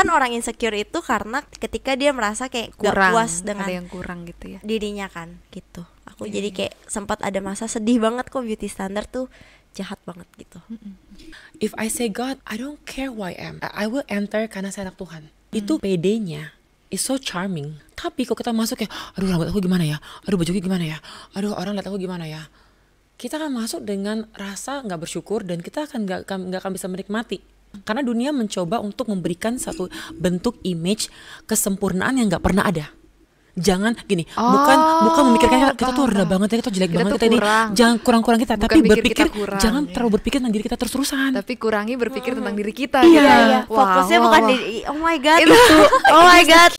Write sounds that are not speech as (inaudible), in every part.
kan orang insecure itu karena ketika dia merasa kayak kurang, gak puas dengan ada yang kurang gitu ya dirinya kan gitu aku yeah. jadi iya. kayak sempat ada masa sedih banget kok beauty standard tuh jahat banget gitu if I say God I don't care who I am I will enter karena saya anak Tuhan hmm. itu mm. pedenya It's so charming tapi kalau kita masuk ya aduh rambut aku gimana ya aduh aku gimana ya aduh orang lihat aku gimana ya kita akan masuk dengan rasa nggak bersyukur dan kita akan nggak akan bisa menikmati karena dunia mencoba untuk memberikan satu bentuk image kesempurnaan yang nggak pernah ada. Jangan gini, oh, bukan bukan memikirkan kita, kita tuh rendah banget ya, kita jelek kita banget kita ya, kurang. ini. Jangan kurang-kurang kita, bukan tapi berpikir kita kurang, jangan ya. terlalu berpikir tentang diri kita terus-terusan. Tapi kurangi berpikir hmm. tentang diri kita. Iya, ya. iya. iya. Fokusnya wow, bukan wow. di oh my god itu. (laughs) oh my god.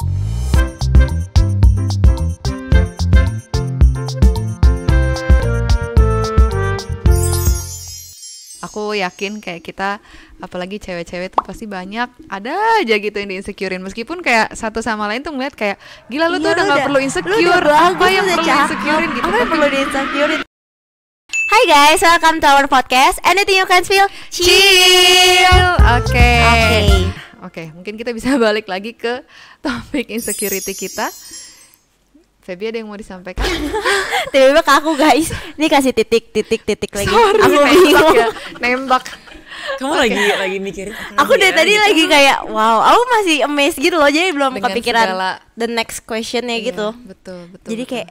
aku yakin kayak kita apalagi cewek-cewek tuh pasti banyak ada aja gitu yang insecurein meskipun kayak satu sama lain tuh ngeliat kayak gila lu iya, tuh udah nggak perlu insecure lu udah bagus, apa yang perlu insecurein gitu apa yang perlu insecurein. Hai guys, welcome to our podcast Anything you can feel Chill Oke okay. Oke okay. okay, mungkin kita bisa (laughs) balik lagi ke topik insecurity kita Febi ada yang mau disampaikan? (laughs) Tiba-tiba ke aku guys, ini kasih titik titik titik lagi. Sorry, aku nembak. Ya. Nembak. Kamu okay. lagi lagi mikir. Aku dari ya, tadi gitu. lagi kayak wow, aku masih amazed gitu loh, jadi belum Dengan kepikiran segala... the next questionnya iya, gitu. Betul betul. Jadi betul. kayak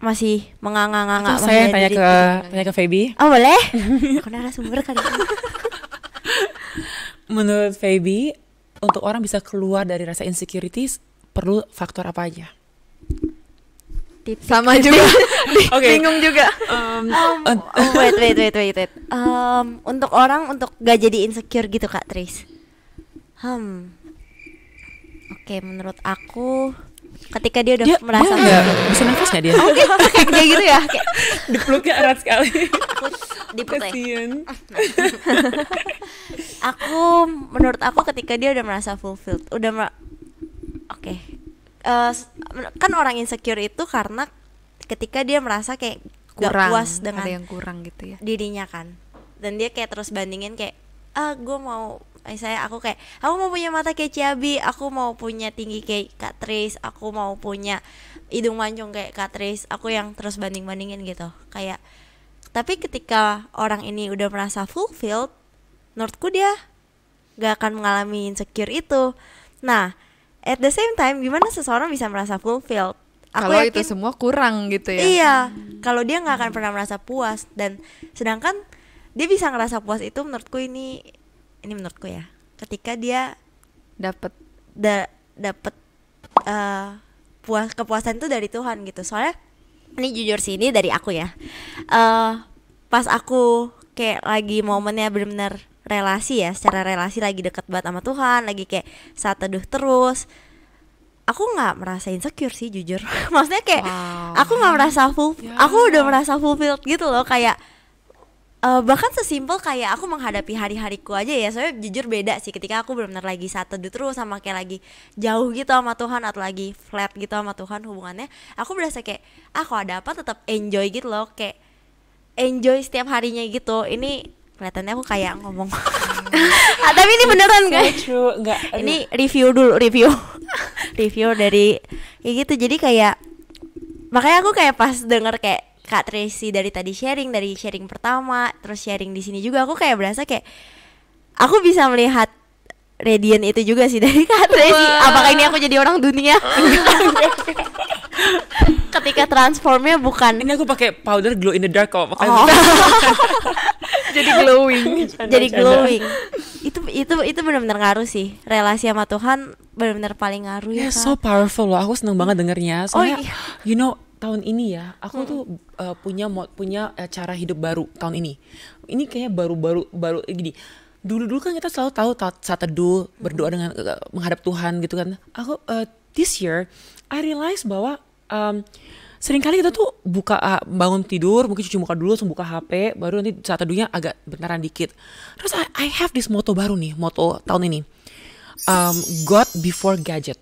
masih menganga-nganga. Saya tanya ke gitu. tanya ke Feby. Oh boleh? (laughs) aku narasumber kali (laughs) Menurut Feby, untuk orang bisa keluar dari rasa insecurities perlu faktor apa aja? titik sama titik. (laughs) juga okay. bingung juga um, um, oh, wait wait wait wait, wait. Um, untuk orang untuk gak jadi insecure gitu kak Tris hmm oke okay, menurut aku ketika dia udah dia, merasa dia gak, bisa nafas gak dia? Oh, gitu. (laughs) Oke, okay, kayak gitu ya. Kayak. Dipeluknya erat sekali. Dipeluk ya. (laughs) aku menurut aku ketika dia udah merasa fulfilled, udah mer Oke. Okay. Uh, eh, kan orang insecure itu karena ketika dia merasa kayak kurang, gak puas dengan yang kurang gitu ya dirinya kan dan dia kayak terus bandingin kayak ah gue mau saya aku kayak aku mau punya mata kayak Ciabi aku mau punya tinggi kayak Kak Tris aku mau punya hidung mancung kayak Kak Tris aku yang terus banding bandingin gitu kayak tapi ketika orang ini udah merasa fulfilled menurutku dia gak akan mengalami insecure itu nah at the same time gimana seseorang bisa merasa fulfilled aku kalau yakin, itu semua kurang gitu ya iya kalau dia nggak akan pernah merasa puas dan sedangkan dia bisa ngerasa puas itu menurutku ini ini menurutku ya ketika dia dapat da, dapat uh, eh, puas kepuasan itu dari Tuhan gitu soalnya ini jujur sih ini dari aku ya uh, pas aku kayak lagi momennya benar bener relasi ya secara relasi lagi deket banget sama Tuhan lagi kayak saat teduh terus aku nggak merasa insecure sih jujur (laughs) maksudnya kayak wow. aku nggak merasa full yeah. aku udah merasa fulfilled gitu loh kayak uh, bahkan sesimpel kayak aku menghadapi hari-hariku aja ya soalnya jujur beda sih ketika aku benar-benar lagi saat teduh terus sama kayak lagi jauh gitu sama Tuhan atau lagi flat gitu sama Tuhan hubungannya aku berasa kayak ah ada apa tetap enjoy gitu loh kayak enjoy setiap harinya gitu ini kelihatannya aku kayak ngomong hmm. (laughs) ah, tapi ini beneran guys ini review dulu review (laughs) review dari ya gitu jadi kayak makanya aku kayak pas denger kayak Kak Tracy dari tadi sharing dari sharing pertama terus sharing di sini juga aku kayak berasa kayak aku bisa melihat Radian itu juga sih dari Kak Tracy. Apakah ini aku jadi orang dunia? (laughs) ketika transformnya bukan ini aku pakai powder glow in the dark kok oh. (laughs) jadi glowing (laughs) jadi glowing itu itu itu benar-benar ngaruh sih relasi sama Tuhan benar-benar paling ngaruh ya, yeah, ya so powerful loh aku seneng banget dengernya oh, soalnya oh, iya. you know tahun ini ya aku hmm. tuh uh, punya punya eh, cara hidup baru tahun ini ini kayaknya baru-baru baru eh, gini dulu-dulu kan kita selalu tahu saat teduh berdoa hmm. dengan uh, menghadap Tuhan gitu kan aku uh, this year I realize bahwa um, seringkali kita tuh buka ah, bangun tidur mungkin cuci muka dulu langsung buka HP baru nanti saat teduhnya agak bentaran dikit terus I, I have this motto baru nih motto tahun ini um, God before gadget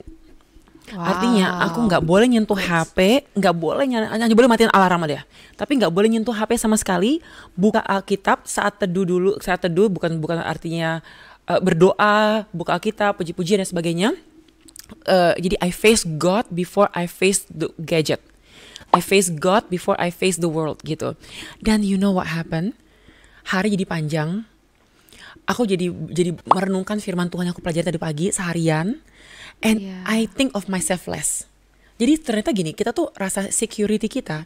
wow. artinya aku nggak boleh nyentuh HP nggak boleh hanya boleh matiin alarm aja tapi nggak boleh nyentuh HP sama sekali buka Alkitab saat teduh dulu saat teduh bukan bukan artinya uh, berdoa buka Alkitab puji-pujian dan sebagainya Uh, jadi I face God before I face the gadget. I face God before I face the world gitu. Dan you know what happened? Hari jadi panjang. Aku jadi jadi merenungkan firman Tuhan yang aku pelajari tadi pagi seharian. And yeah. I think of myself less. Jadi ternyata gini, kita tuh rasa security kita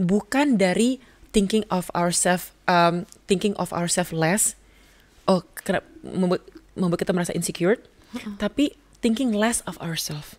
bukan dari thinking of ourselves um, thinking of ourselves less. Oh, kenapa membuat membuat kita merasa insecure. Uh -uh. Tapi thinking less of ourselves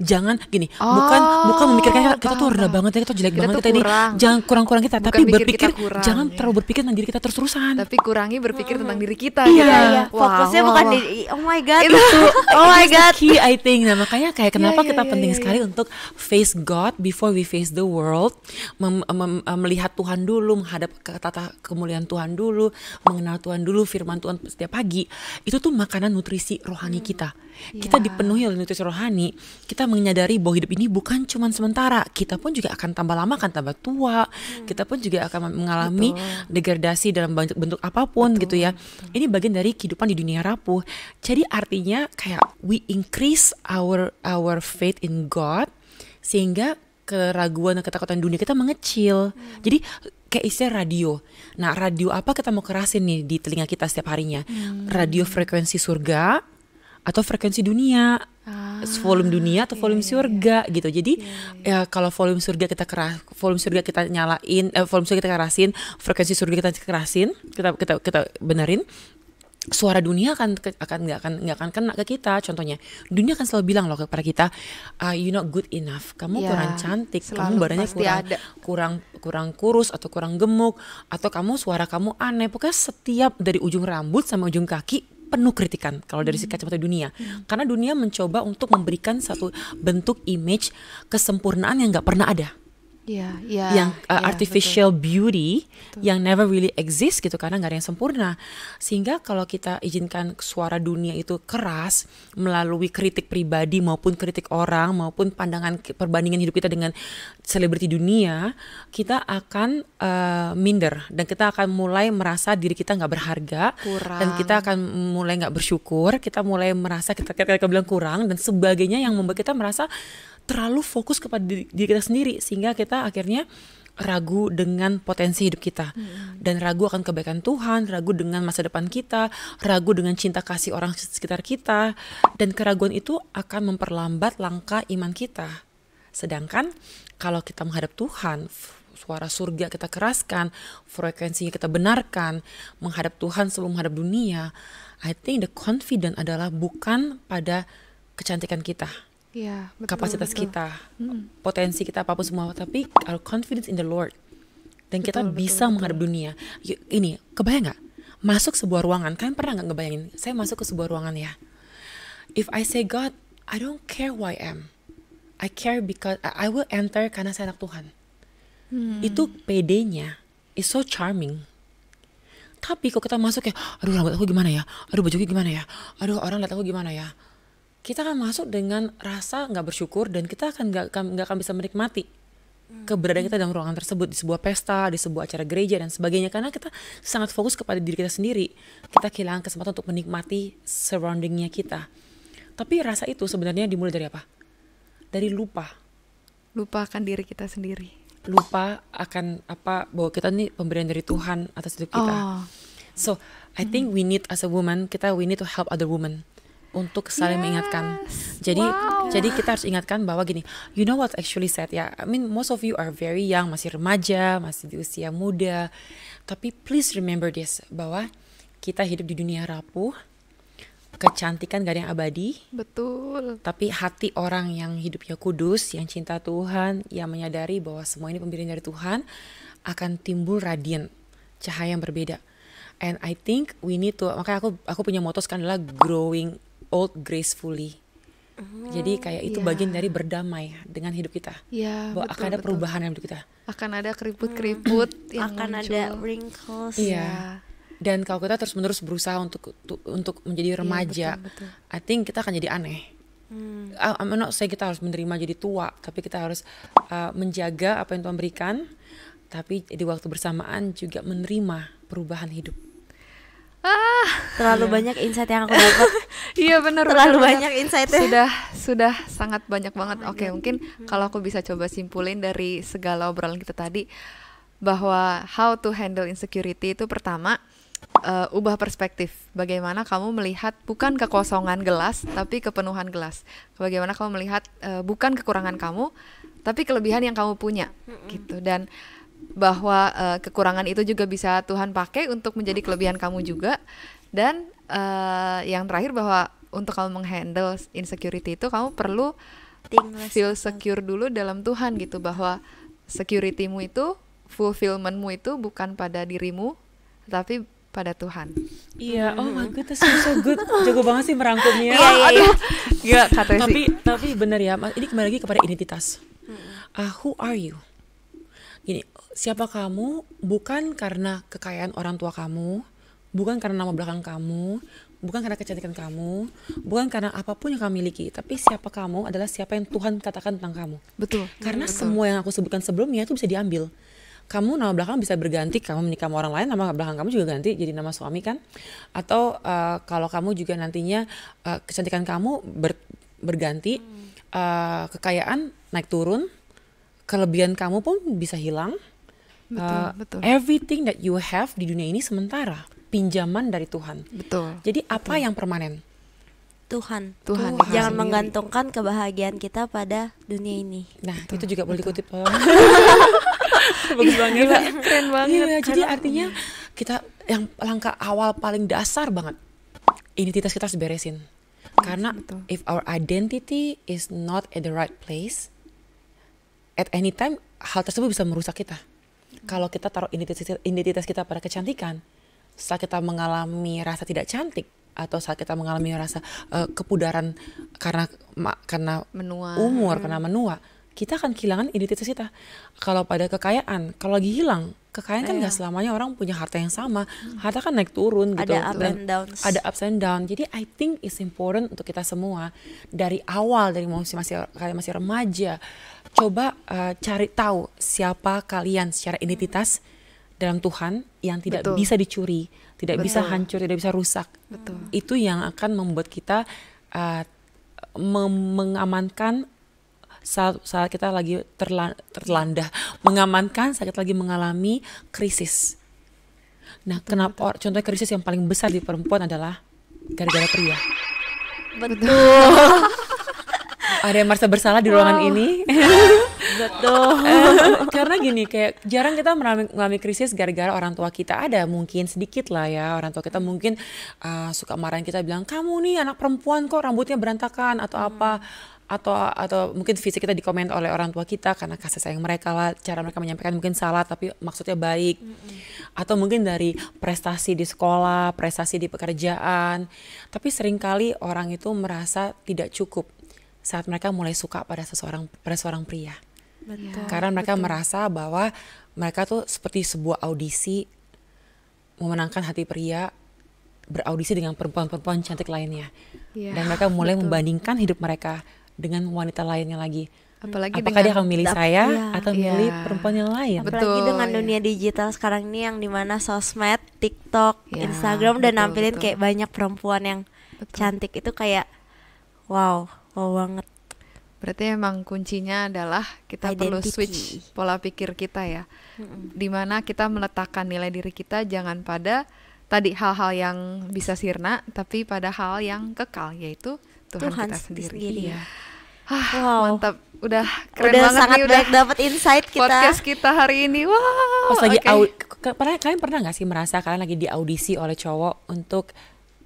jangan gini oh. bukan bukan memikirkan kita, kita tuh rendah banget ya kita jelek kita banget kita ini jangan kurang-kurang kita bukan tapi berpikir kita kurang, jangan ya. terlalu berpikir tentang diri kita terus-terusan tapi kurangi berpikir hmm. tentang diri kita iya, gitu. iya. Wow, fokusnya wow, bukan wow. di oh my god itu (laughs) oh my god key I think nah makanya kayak iya, kenapa yeah, yeah, kita yeah, penting yeah, sekali yeah. untuk face God before we face the world mem, mem, eh, melihat Tuhan dulu menghadap ke tata kemuliaan Tuhan dulu mengenal Tuhan dulu firman Tuhan setiap pagi itu tuh makanan nutrisi rohani hmm. kita kita yeah. dipenuhi oleh nutrisi rohani kita menyadari bahwa hidup ini bukan cuma sementara. Kita pun juga akan tambah lama, akan tambah tua. Hmm. Kita pun juga akan mengalami Betul. degradasi dalam bentuk, bentuk apapun Betul. gitu ya. Betul. Ini bagian dari kehidupan di dunia rapuh. Jadi artinya kayak we increase our our faith in God sehingga keraguan dan ketakutan dunia kita mengecil. Hmm. Jadi kayak istilah radio. Nah, radio apa kita mau kerasin nih di telinga kita setiap harinya? Hmm. Radio frekuensi surga atau frekuensi dunia? ah, volume dunia atau iya, volume iya, surga iya. gitu jadi iya, iya. ya kalau volume surga kita keras volume surga kita nyalain eh, volume surga kita kerasin frekuensi surga kita kerasin kita kita kita benerin suara dunia akan akan nggak akan nggak akan kena ke kita contohnya dunia akan selalu bilang loh kepada kita uh, you not good enough kamu ya, kurang cantik kamu badannya kurang ada. kurang kurang kurus atau kurang gemuk atau kamu suara kamu aneh pokoknya setiap dari ujung rambut sama ujung kaki penuh kritikan kalau dari hmm. kacamata dunia hmm. karena dunia mencoba untuk memberikan satu bentuk image kesempurnaan yang nggak pernah ada yeah, yeah, yang uh, yeah, artificial betul. beauty betul. yang never really exist gitu karena nggak ada yang sempurna sehingga kalau kita izinkan suara dunia itu keras melalui kritik pribadi maupun kritik orang maupun pandangan perbandingan hidup kita dengan selebriti dunia kita akan uh, minder dan kita akan mulai merasa diri kita nggak berharga kurang. dan kita akan mulai nggak bersyukur kita mulai merasa kita kita, bilang kurang dan sebagainya yang membuat kita merasa terlalu fokus kepada diri, kita sendiri sehingga kita akhirnya ragu dengan potensi hidup kita hmm. dan ragu akan kebaikan Tuhan, ragu dengan masa depan kita, ragu dengan cinta kasih orang sekitar kita dan keraguan itu akan memperlambat langkah iman kita. Sedangkan kalau kita menghadap Tuhan, suara surga kita keraskan, frekuensinya kita benarkan, menghadap Tuhan sebelum menghadap dunia, I think the confident adalah bukan pada kecantikan kita, yeah, betul, kapasitas betul. kita, hmm. potensi kita apapun semua, tapi our confidence in the Lord dan kita betul, bisa betul, menghadap dunia. Ini kebayang nggak? Masuk sebuah ruangan, kalian pernah nggak ngebayangin? Saya masuk ke sebuah ruangan ya. If I say God, I don't care who I am. I care because I will enter karena saya anak Tuhan. Hmm. Itu pedenya is so charming. Tapi kalau kita masuk ya, aduh rambut aku gimana ya? Aduh baju gimana ya? Aduh orang lihat aku gimana ya? kita akan masuk dengan rasa nggak bersyukur dan kita akan nggak nggak akan bisa menikmati hmm. keberadaan kita dalam ruangan tersebut di sebuah pesta, di sebuah acara gereja dan sebagainya karena kita sangat fokus kepada diri kita sendiri. Kita kehilangan kesempatan untuk menikmati surroundingnya kita. Tapi rasa itu sebenarnya dimulai dari apa? Dari lupa. Lupa akan diri kita sendiri. Lupa akan apa bahwa kita ini pemberian dari Tuhan atas hidup kita. Oh. So, I think we need as a woman, kita we need to help other women untuk saling yes. mengingatkan. Jadi wow. jadi kita harus ingatkan bahwa gini, you know what actually said ya. I mean most of you are very young, masih remaja, masih di usia muda. Tapi please remember this bahwa kita hidup di dunia rapuh. Kecantikan gak ada yang abadi. Betul. Tapi hati orang yang hidupnya kudus, yang cinta Tuhan, yang menyadari bahwa semua ini pemberian dari Tuhan akan timbul radian cahaya yang berbeda. And I think we need to makanya aku aku punya motto sekarang adalah growing old gracefully. Hmm, Jadi kayak itu yeah. bagian dari berdamai dengan hidup kita. Yeah, Bahwa betul, akan ada betul. perubahan dalam hidup kita. Akan ada keriput-keriput hmm. yang akan muncul. ada wrinkles. Iya. Yeah. Yeah. Dan kalau kita terus-menerus berusaha untuk tu, untuk menjadi iya, remaja, yeah, betul, betul. I think kita akan jadi aneh. Hmm. I'm not saying kita harus menerima jadi tua, tapi kita harus uh, menjaga apa yang Tuhan berikan, tapi di waktu bersamaan juga menerima perubahan hidup ah terlalu iya. banyak insight yang aku dapat (laughs) iya benar terlalu bener, banyak insight sudah sudah sangat banyak banget oke okay, mungkin kalau aku bisa coba simpulin dari segala obrolan kita tadi bahwa how to handle insecurity itu pertama uh, ubah perspektif. Bagaimana kamu melihat bukan kekosongan gelas, tapi kepenuhan gelas. Bagaimana kamu melihat uh, bukan kekurangan kamu, tapi kelebihan yang kamu punya, gitu. Dan bahwa uh, kekurangan itu juga bisa Tuhan pakai untuk menjadi kelebihan kamu juga dan uh, yang terakhir bahwa untuk kamu menghandle insecurity itu kamu perlu feel secure dulu dalam Tuhan gitu bahwa securitymu itu fulfillmentmu itu bukan pada dirimu tapi pada Tuhan. Iya, oh my itu hmm. so, so good. (laughs) Jago banget sih merangkumnya. Iya, iya, iya. Gila, kata Tapi tapi benar ya, Mas. Ini kembali lagi kepada identitas. Uh, who are you? Gini, siapa kamu bukan karena kekayaan orang tua kamu, bukan karena nama belakang kamu, bukan karena kecantikan kamu, bukan karena apapun yang kamu miliki, tapi siapa kamu adalah siapa yang Tuhan katakan tentang kamu. Betul. Karena betul. semua yang aku sebutkan sebelumnya itu bisa diambil. Kamu nama belakang bisa berganti, kamu menikah sama orang lain, nama belakang kamu juga ganti jadi nama suami kan? Atau uh, kalau kamu juga nantinya uh, kecantikan kamu ber, berganti, hmm. uh, kekayaan naik turun, kelebihan kamu pun bisa hilang Betul, uh, betul. Everything that you have di dunia ini sementara, pinjaman dari Tuhan. Betul. Jadi apa betul. yang permanen? Tuhan. Tuhan. Tuhan. Jangan sendiri. menggantungkan kebahagiaan kita pada dunia ini. Nah, betul, itu juga boleh dikutip. Eh. (laughs) Bagus iya, banget. Iya, keren banget. Iya, jadi artinya kita yang langkah awal paling dasar banget identitas kita harus beresin. Karena betul. if our identity is not at the right place, at any time hal tersebut bisa merusak kita. Kalau kita taruh identitas, identitas kita pada kecantikan, saat kita mengalami rasa tidak cantik atau saat kita mengalami rasa uh, kepudaran karena karena menua. umur, hmm. karena menua, kita akan kehilangan identitas kita. Kalau pada kekayaan, kalau lagi hilang, kekayaan kan iya. nggak selamanya orang punya harta yang sama. Hmm. Harta kan naik turun gitu. Ada up and down. Ada ups and down. Jadi I think is important untuk kita semua dari awal dari masih masih kalian masih remaja coba uh, cari tahu siapa kalian secara hmm. identitas dalam Tuhan yang tidak Betul. bisa dicuri, tidak Betul. bisa hancur, tidak bisa rusak. Betul. Itu yang akan membuat kita uh, mengamankan saat, saat kita lagi terla, terlandah, mengamankan saat kita lagi mengalami krisis. Nah, kenapa betul. contohnya krisis yang paling besar di perempuan adalah gara-gara pria. Betul. (laughs) Ada yang merasa bersalah di ruangan wow. ini? (laughs) Betul. (laughs) Eh, karena gini kayak jarang kita mengalami, krisis gara-gara orang tua kita ada mungkin sedikit lah ya orang tua kita mungkin uh, suka marahin kita bilang kamu nih anak perempuan kok rambutnya berantakan atau hmm. apa atau atau mungkin fisik kita dikomen oleh orang tua kita karena kasih sayang mereka lah cara mereka menyampaikan mungkin salah tapi maksudnya baik mm -hmm. atau mungkin dari prestasi di sekolah prestasi di pekerjaan tapi seringkali orang itu merasa tidak cukup saat mereka mulai suka pada seseorang pada seorang pria betul, karena mereka betul. merasa bahwa mereka tuh seperti sebuah audisi memenangkan hati pria beraudisi dengan perempuan-perempuan cantik lainnya yeah, dan mereka mulai betul. membandingkan hidup mereka dengan wanita lainnya lagi. Apalagi Apakah dengan, dia akan milih saya iya, atau ya. milih perempuan yang lain? Apalagi betul, dengan iya. dunia digital sekarang ini yang dimana sosmed, TikTok, ya, Instagram betul, dan nampilin betul. kayak banyak perempuan yang betul. cantik itu kayak wow, wow banget. Berarti emang kuncinya adalah kita Identity. perlu switch pola pikir kita ya. mm Dimana kita meletakkan nilai diri kita jangan pada tadi hal-hal yang bisa sirna, tapi pada hal yang kekal yaitu Tuhan, Tuhan kita sendiri. sendiri. Iya. Ah, wow. mantap udah keren udah banget sangat nih, udah dapat insight kita podcast kita hari ini wow pas lagi okay. pernah kalian pernah nggak sih merasa kalian lagi diaudisi oleh cowok untuk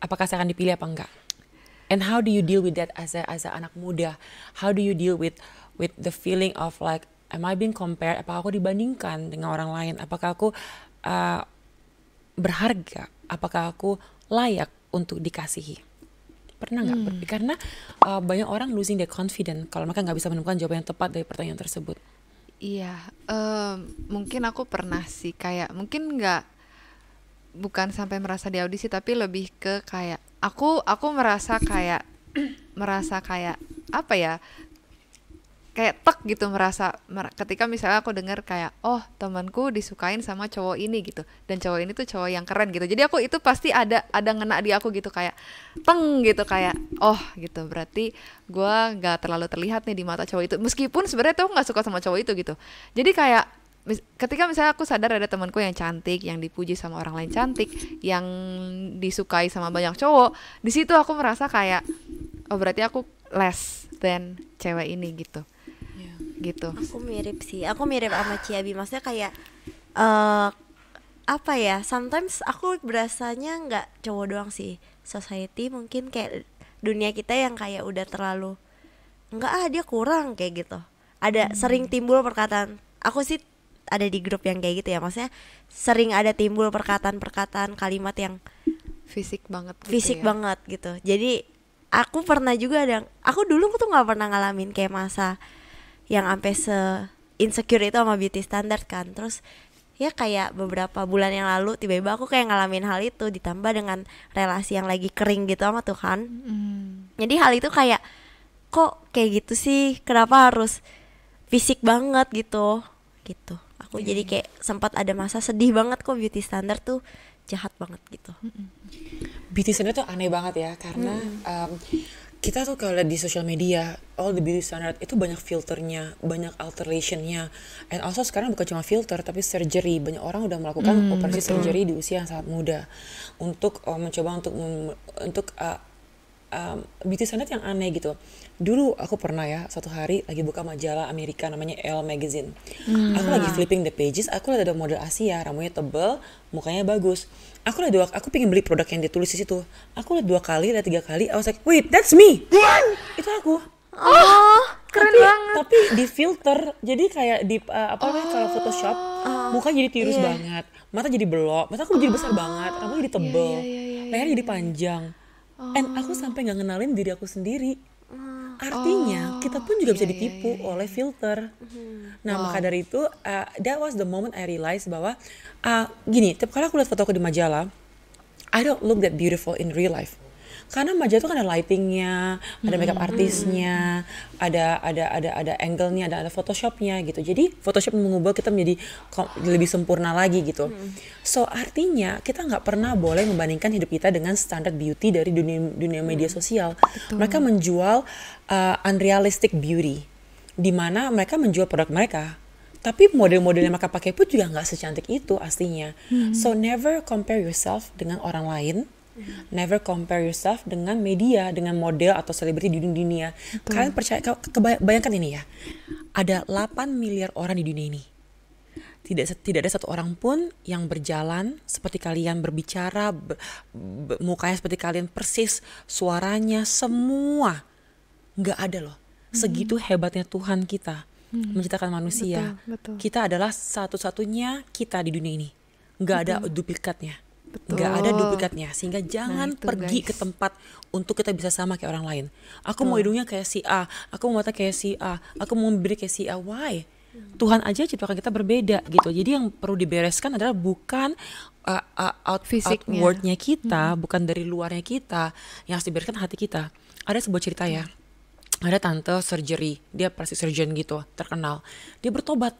apakah saya akan dipilih apa enggak and how do you deal with that as a as a anak muda how do you deal with with the feeling of like am I being compared apakah aku dibandingkan dengan orang lain apakah aku uh, berharga apakah aku layak untuk dikasihi pernah nggak hmm. karena uh, banyak orang losing their confidence kalau mereka nggak bisa menemukan jawaban yang tepat dari pertanyaan tersebut iya uh, mungkin aku pernah sih kayak mungkin nggak bukan sampai merasa di audisi tapi lebih ke kayak aku aku merasa kayak merasa kayak apa ya kayak tek gitu merasa ketika misalnya aku dengar kayak oh temanku disukain sama cowok ini gitu dan cowok ini tuh cowok yang keren gitu jadi aku itu pasti ada ada ngena di aku gitu kayak teng gitu kayak oh gitu berarti gue nggak terlalu terlihat nih di mata cowok itu meskipun sebenarnya tuh nggak suka sama cowok itu gitu jadi kayak mis ketika misalnya aku sadar ada temanku yang cantik, yang dipuji sama orang lain cantik, yang disukai sama banyak cowok, di situ aku merasa kayak oh berarti aku less than cewek ini gitu gitu aku mirip sih aku mirip sama Ciabi maksudnya kayak uh, apa ya sometimes aku berasanya nggak cowok doang sih society mungkin kayak dunia kita yang kayak udah terlalu nggak ah dia kurang kayak gitu ada hmm. sering timbul perkataan aku sih ada di grup yang kayak gitu ya maksudnya sering ada timbul perkataan-perkataan kalimat yang fisik banget gitu fisik ya. banget gitu jadi aku pernah juga ada aku dulu tuh nggak pernah ngalamin kayak masa yang sampai se insecure itu sama beauty standard kan terus ya kayak beberapa bulan yang lalu tiba-tiba aku kayak ngalamin hal itu ditambah dengan relasi yang lagi kering gitu sama Tuhan mm. jadi hal itu kayak kok kayak gitu sih kenapa harus fisik banget gitu gitu aku yeah. jadi iya. kayak sempat ada masa sedih banget kok beauty standard tuh jahat banget gitu beauty standard tuh aneh banget ya karena mm. um, kita tuh kalau di sosial media all the beauty standard itu banyak filternya banyak alterationnya and also sekarang bukan cuma filter tapi surgery banyak orang udah melakukan mm, operasi betul. surgery di usia yang sangat muda untuk uh, mencoba untuk untuk uh, um, beauty standard yang aneh gitu dulu aku pernah ya satu hari lagi buka majalah Amerika namanya Elle Magazine. Hmm. Aku lagi flipping the pages, aku lihat ada model Asia, rambutnya tebel, mukanya bagus. Aku lihat dua, aku pengen beli produk yang ditulis di situ. Aku lihat dua kali, lihat tiga kali, aku was like, wait, that's me. Itu aku. Oh, keren tapi, banget. Tapi di filter, jadi kayak di uh, apa namanya oh. kalau Photoshop, oh. muka jadi tirus yeah. banget, mata jadi belok, mata aku oh. jadi besar ah. banget, rambut jadi iya, tebel, yeah, yeah, yeah, yeah, yeah, leher jadi iya. panjang. Oh. And aku oh. sampai nggak ngenalin diri aku sendiri. Ah. Artinya oh, kita pun juga yeah, bisa iya, iya, ditipu yeah, yeah. oleh filter. Mm-hmm. Nah wow. maka dari itu uh, that was the moment I realized bahwa uh, gini, tiap kali aku lihat foto aku di majalah, I don't look that beautiful in real life karena maja itu kan ada lightingnya ada makeup artisnya ada ada ada ada angle-nya ada ada photoshopnya gitu jadi photoshop mengubah kita menjadi lebih sempurna lagi gitu so artinya kita nggak pernah boleh membandingkan hidup kita dengan standar beauty dari dunia dunia media sosial mereka menjual uh, unrealistic beauty di mana mereka menjual produk mereka tapi model-model yang mereka pakai pun juga nggak secantik itu aslinya. So never compare yourself dengan orang lain Never compare yourself dengan media, dengan model atau selebriti di dunia. Betul. Kalian percaya kebayangkan ini ya. Ada 8 miliar orang di dunia ini. Tidak tidak ada satu orang pun yang berjalan seperti kalian berbicara, be, be, mukanya seperti kalian persis, suaranya semua nggak ada loh. Hmm. Segitu hebatnya Tuhan kita hmm. menciptakan manusia. Betul, betul. Kita adalah satu-satunya kita di dunia ini. Nggak ada duplikatnya nggak ada duplikatnya sehingga nah, jangan nah, pergi guys. ke tempat untuk kita bisa sama kayak orang lain. Aku Betul. mau hidungnya kayak si A, aku mau mata kayak si A, aku mau bibir kayak si A. Why? Tuhan aja ciptakan kita berbeda gitu. Jadi yang perlu dibereskan adalah bukan uh, uh, out Fisiknya. kita, hmm. bukan dari luarnya kita. Yang harus dibereskan hati kita. Ada sebuah cerita ya. Ada tante surgery, dia plastic surgeon gitu, terkenal. Dia bertobat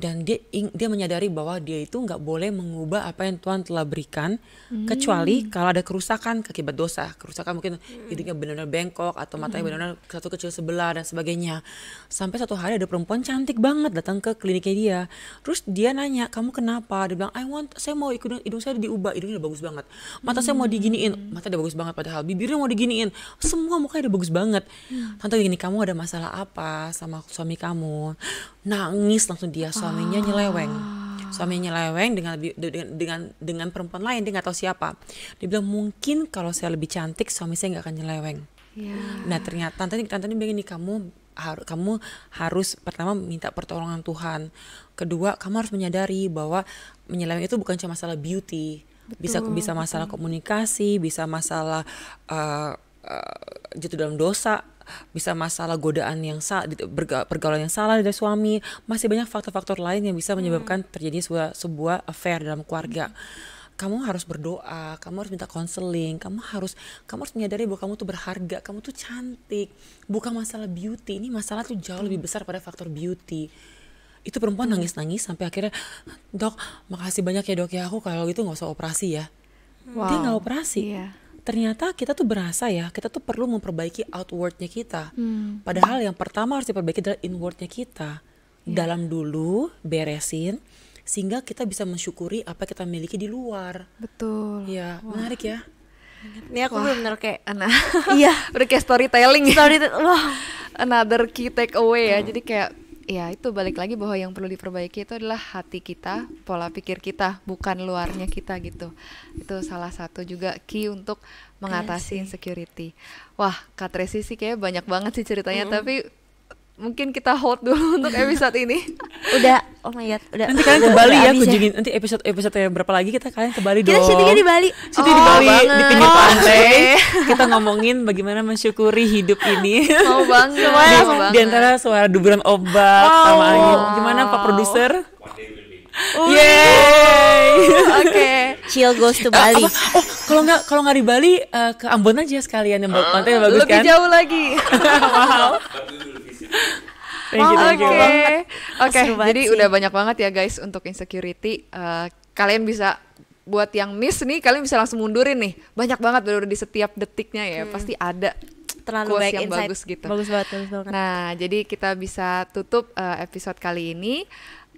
dan dia dia menyadari bahwa dia itu nggak boleh mengubah apa yang Tuhan telah berikan hmm. kecuali kalau ada kerusakan akibat dosa kerusakan mungkin hidungnya benar-benar bengkok atau matanya hmm. benar-benar satu kecil sebelah dan sebagainya sampai satu hari ada perempuan cantik banget datang ke kliniknya dia terus dia nanya kamu kenapa dia bilang I want saya mau ikut hidung saya diubah hidungnya udah bagus banget mata hmm. saya mau hmm. diginiin mata dia bagus banget padahal bibirnya mau diginiin semua mukanya udah bagus banget hmm. tante gini kamu ada masalah apa sama suami kamu nangis langsung dia suaminya ah. nyeleweng suaminya nyeleweng dengan dengan dengan, dengan perempuan lain dia nggak tahu siapa dia bilang mungkin kalau saya lebih cantik suami saya nggak akan nyeleweng yeah. nah ternyata tante tante ini begini kamu harus kamu harus pertama minta pertolongan Tuhan kedua kamu harus menyadari bahwa menyeleweng itu bukan cuma masalah beauty Betul. bisa bisa masalah komunikasi bisa masalah uh, uh, jatuh dalam dosa bisa masalah godaan yang salah pergaulan yang salah dari suami, masih banyak faktor-faktor lain yang bisa hmm. menyebabkan terjadi sebuah sebuah affair dalam keluarga. Hmm kamu harus berdoa, kamu harus minta konseling, kamu harus kamu harus menyadari bahwa kamu tuh berharga, kamu tuh cantik. Bukan masalah beauty, ini masalah tuh jauh lebih hmm. besar pada faktor beauty. Itu perempuan hmm. nangis-nangis sampai akhirnya, "Dok, makasih banyak ya, Dok ya. Aku kalau gitu nggak usah operasi ya." Wow. Dia nggak operasi. Yeah ternyata kita tuh berasa ya kita tuh perlu memperbaiki outwardnya kita hmm. padahal yang pertama harus diperbaiki adalah inwardnya kita yeah. dalam dulu beresin sehingga kita bisa mensyukuri apa kita miliki di luar betul ya Wah. menarik ya ini aku Wah. bener kayak anak. iya (laughs) udah kayak storytelling story (laughs) another key takeaway ya hmm. jadi kayak ya itu balik lagi bahwa yang perlu diperbaiki itu adalah hati kita pola pikir kita bukan luarnya kita gitu itu salah satu juga key untuk mengatasi iya insecurity wah Kak Tracy sih kayak banyak banget sih ceritanya mm -hmm. tapi mungkin kita hold dulu (laughs) untuk episode ini. (laughs) udah, oh my god, udah. Nanti kalian ke Bali ya, kunjungin. Nanti episode episode yang berapa lagi kita kalian ke Bali kita dong. Kita syutingnya di Bali. (laughs) Syuting di oh, Bali di pinggir oh, pantai. kita ngomongin bagaimana mensyukuri hidup ini. Oh banget. Semuanya di, antara suara duburan obat sama angin. Gimana Pak produser? Wow. Yeay. Oke. Okay. Chill goes to ah, Bali. Oh, kalau nggak kalau nggak di Bali uh, ke Ambon aja sekalian yang ah. pantai bagus lebih kan? Lebih jauh lagi. Mahal. Oke, Oke, jadi udah banyak banget ya guys untuk insecurity. Uh, kalian bisa buat yang miss nih, kalian bisa langsung mundurin nih. Banyak banget baru di setiap detiknya ya, hmm. pasti ada terlalu baik yang bagus gitu. Bagus banget, bagus banget. Nah, jadi kita bisa tutup uh, episode kali ini.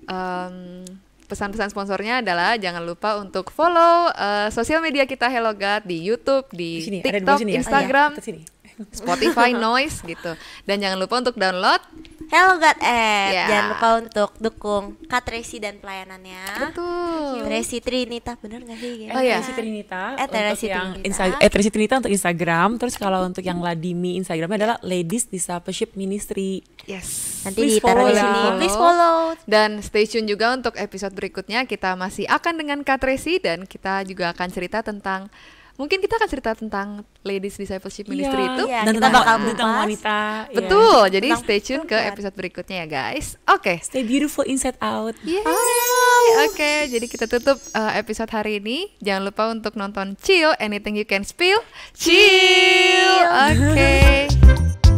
Um, pesan-pesan sponsornya adalah jangan lupa untuk follow uh, sosial media kita God di YouTube, di, sini, TikTok, di sini ya? Instagram. Oh, iya. Spotify Noise gitu. Dan jangan lupa untuk download Hello God App. Yeah. Jangan lupa untuk dukung Kak Tracy dan pelayanannya. Betul. Tracy Trinita, bener gak sih? Oh iya. Tracy Trinita. Eh, Tracy Trinita. Tracy Trinita untuk Instagram. Terus kalau untuk yang Ladimi Instagramnya adalah Ladies Discipleship Ministry. Yes. Nanti Please ditaruh di sini. Please follow. Dan stay tune juga untuk episode berikutnya. Kita masih akan dengan Kak Tracy dan kita juga akan cerita tentang mungkin kita akan cerita tentang ladies discipleship iya, ministry yeah, itu yeah, dan kita tentang bakal tentang wanita iya. betul yeah. jadi stay tune ke episode berikutnya ya guys oke okay. stay beautiful inside out yeah. oke okay, jadi kita tutup uh, episode hari ini jangan lupa untuk nonton chill anything you can spill chill oke okay. (laughs)